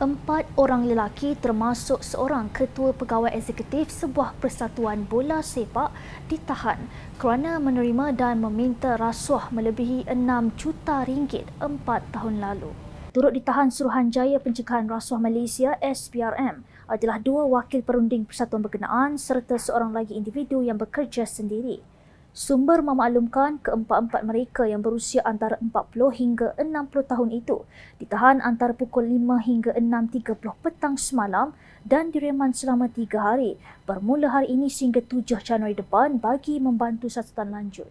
Empat orang lelaki termasuk seorang ketua pegawai eksekutif sebuah persatuan bola sepak ditahan kerana menerima dan meminta rasuah melebihi 6 juta ringgit empat tahun lalu. Turut ditahan Suruhanjaya Pencegahan Rasuah Malaysia SPRM adalah dua wakil perunding persatuan berkenaan serta seorang lagi individu yang bekerja sendiri. Sumber memaklumkan keempat-empat mereka yang berusia antara 40 hingga 60 tahun itu ditahan antara pukul 5 hingga 6.30 petang semalam dan direman selama 3 hari bermula hari ini sehingga 7 Januari depan bagi membantu siasatan lanjut.